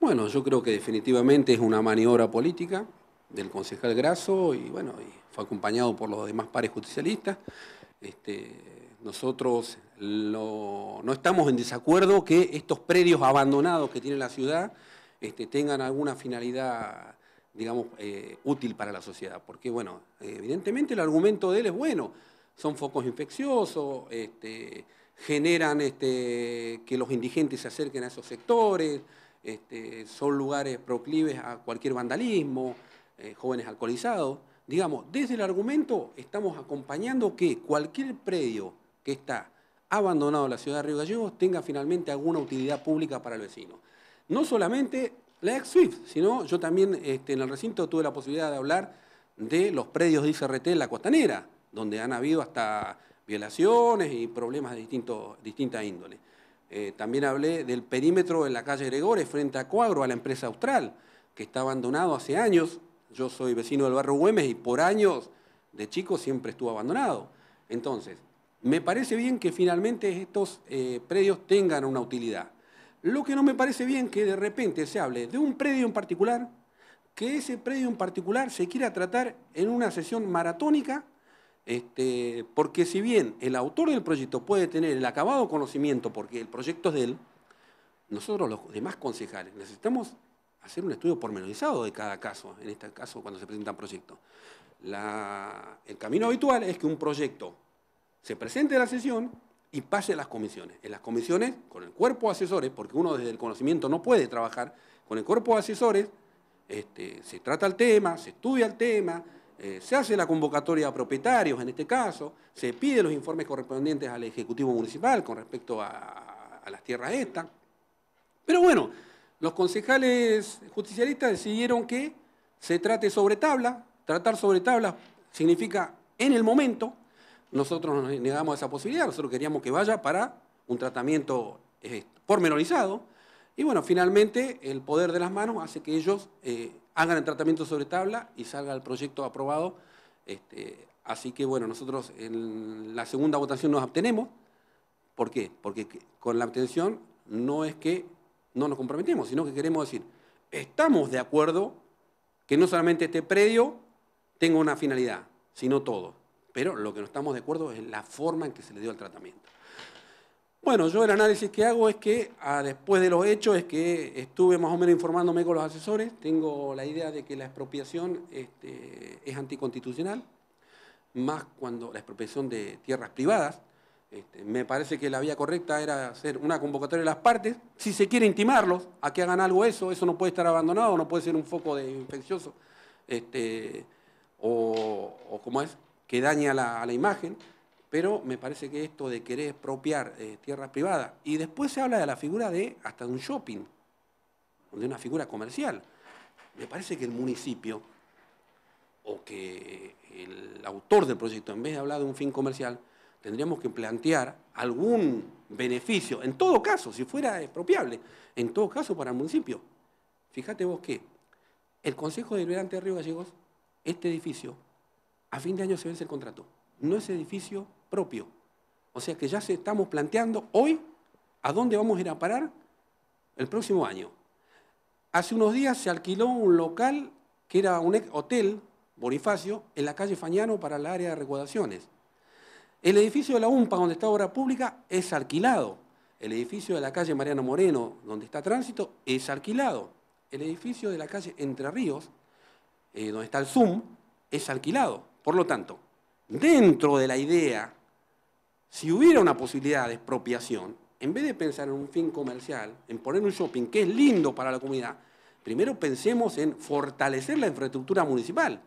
Bueno, yo creo que definitivamente es una maniobra política del concejal Graso y bueno, y fue acompañado por los demás pares justicialistas. Este, nosotros no estamos en desacuerdo que estos predios abandonados que tiene la ciudad este, tengan alguna finalidad, digamos, eh, útil para la sociedad. Porque, bueno, evidentemente el argumento de él es bueno. Son focos infecciosos, este, generan que los indigentes se acerquen a esos sectores, este, son lugares proclives a cualquier vandalismo, eh, jóvenes alcoholizados. Digamos, desde el argumento estamos acompañando que cualquier predio que está abandonado en la ciudad de Río Gallegos tenga finalmente alguna utilidad pública para el vecino. No solamente la ex SWIFT, sino yo también este, en el recinto tuve la posibilidad de hablar de los predios de ICRT en la costanera, donde han habido hasta violaciones y problemas de distinta índole. Eh, también hablé del perímetro en la calle Gregores, frente a Cuadro a la empresa austral, que está abandonado hace años. Yo soy vecino del barrio Güemes y por años de chico siempre estuvo abandonado. Entonces, me parece bien que finalmente estos eh, predios tengan una utilidad. Lo que no me parece bien que de repente se hable de un predio en particular, que ese predio en particular se quiera tratar en una sesión maratónica este, porque si bien el autor del proyecto puede tener el acabado conocimiento porque el proyecto es de él, nosotros los demás concejales necesitamos hacer un estudio pormenorizado de cada caso, en este caso cuando se presenta proyectos. proyecto el camino habitual es que un proyecto se presente a la sesión y pase a las comisiones. En las comisiones, con el cuerpo de asesores, porque uno desde el conocimiento no puede trabajar, con el cuerpo de asesores este, se trata el tema, se estudia el tema, eh, se hace la convocatoria a propietarios, en este caso, se pide los informes correspondientes al Ejecutivo Municipal con respecto a, las tierras estas. Pero bueno, los concejales justicialistas decidieron que se trate sobre tabla. Tratar sobre tabla significa en el momento. Nosotros nos negamos esa posibilidad, nosotros queríamos que vaya para un tratamiento eh, pormenorizado y bueno, finalmente el poder de las manos hace que ellos eh, hagan el tratamiento sobre tabla y salga el proyecto aprobado. Este, así que bueno, nosotros en la segunda votación nos abstenemos. ¿Por qué? Porque con la abstención no es que no nos comprometemos, sino que queremos decir, estamos de acuerdo que no solamente este predio tenga una finalidad, sino todo. Pero lo que no estamos de acuerdo es la forma en que se le dio el tratamiento. Bueno, yo el análisis que hago es que ah, después de los hechos es que estuve más o menos informándome con los asesores, tengo la idea de que la expropiación este, es anticonstitucional, más cuando la expropiación de tierras privadas, este, me parece que la vía correcta era hacer una convocatoria de las partes, si se quiere intimarlos a que hagan algo eso, eso no puede estar abandonado, no puede ser un foco de infeccioso, este, o, como es, que daña a la imagen. Pero me parece que esto de querer expropiar eh, tierras privadas, y después se habla de la figura de hasta de un shopping, de una figura comercial. Me parece que el municipio, o que el autor del proyecto, en vez de hablar de un fin comercial, tendríamos que plantear algún beneficio, en todo caso, si fuera expropiable, en todo caso para el municipio. Fíjate vos que el Consejo Deliberante de Río Gallegos, este edificio, a fin de año se vence el contrato. No es edificio propio. O sea que ya se estamos planteando hoy a dónde vamos a ir a parar el próximo año. Hace unos días se alquiló un local que era un hotel, Bonifacio, en la calle Fañano para el área de recaudaciones. El edificio de la UMPA, donde está obra pública, es alquilado. El edificio de la calle Mariano Moreno, donde está tránsito, es alquilado. El edificio de la calle Entre Ríos, eh, donde está el Zoom, es alquilado. Por lo tanto, dentro de la idea si hubiera una posibilidad de expropiación, en vez de pensar en un fin comercial, en poner un shopping que es lindo para la comunidad, primero pensemos en fortalecer la infraestructura municipal.